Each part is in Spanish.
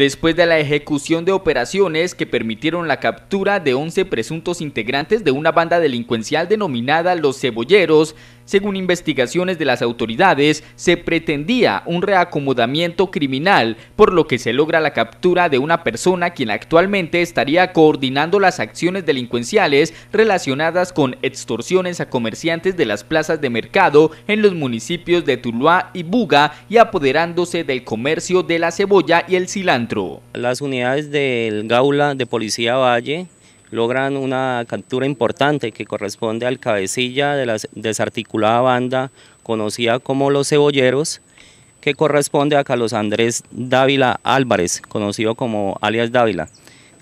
después de la ejecución de operaciones que permitieron la captura de 11 presuntos integrantes de una banda delincuencial denominada Los Cebolleros, según investigaciones de las autoridades, se pretendía un reacomodamiento criminal, por lo que se logra la captura de una persona quien actualmente estaría coordinando las acciones delincuenciales relacionadas con extorsiones a comerciantes de las plazas de mercado en los municipios de Tuluá y Buga y apoderándose del comercio de la cebolla y el cilantro. Las unidades del Gaula de Policía Valle logran una captura importante que corresponde al cabecilla de la desarticulada banda conocida como Los Cebolleros, que corresponde a Carlos Andrés Dávila Álvarez, conocido como alias Dávila.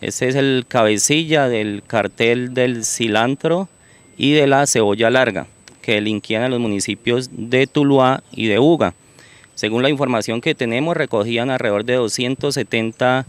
Este es el cabecilla del cartel del cilantro y de la cebolla larga, que delinquían en los municipios de Tuluá y de Uga. Según la información que tenemos, recogían alrededor de 270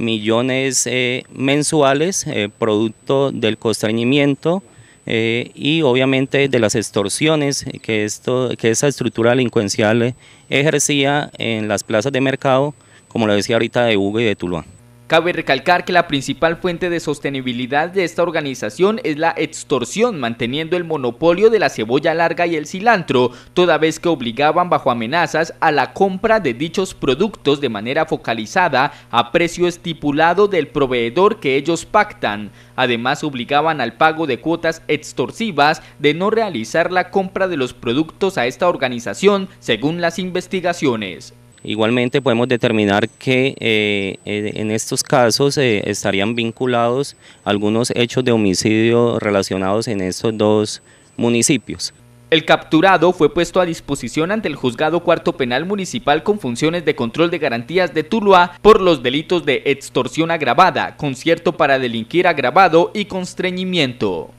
millones eh, mensuales, eh, producto del constreñimiento eh, y obviamente de las extorsiones que, esto, que esa estructura delincuencial ejercía en las plazas de mercado, como lo decía ahorita, de Hugo y de Tuluán. Cabe recalcar que la principal fuente de sostenibilidad de esta organización es la extorsión, manteniendo el monopolio de la cebolla larga y el cilantro, toda vez que obligaban bajo amenazas a la compra de dichos productos de manera focalizada a precio estipulado del proveedor que ellos pactan. Además obligaban al pago de cuotas extorsivas de no realizar la compra de los productos a esta organización, según las investigaciones. Igualmente podemos determinar que eh, eh, en estos casos eh, estarían vinculados algunos hechos de homicidio relacionados en estos dos municipios. El capturado fue puesto a disposición ante el juzgado cuarto penal municipal con funciones de control de garantías de Tuluá por los delitos de extorsión agravada, concierto para delinquir agravado y constreñimiento.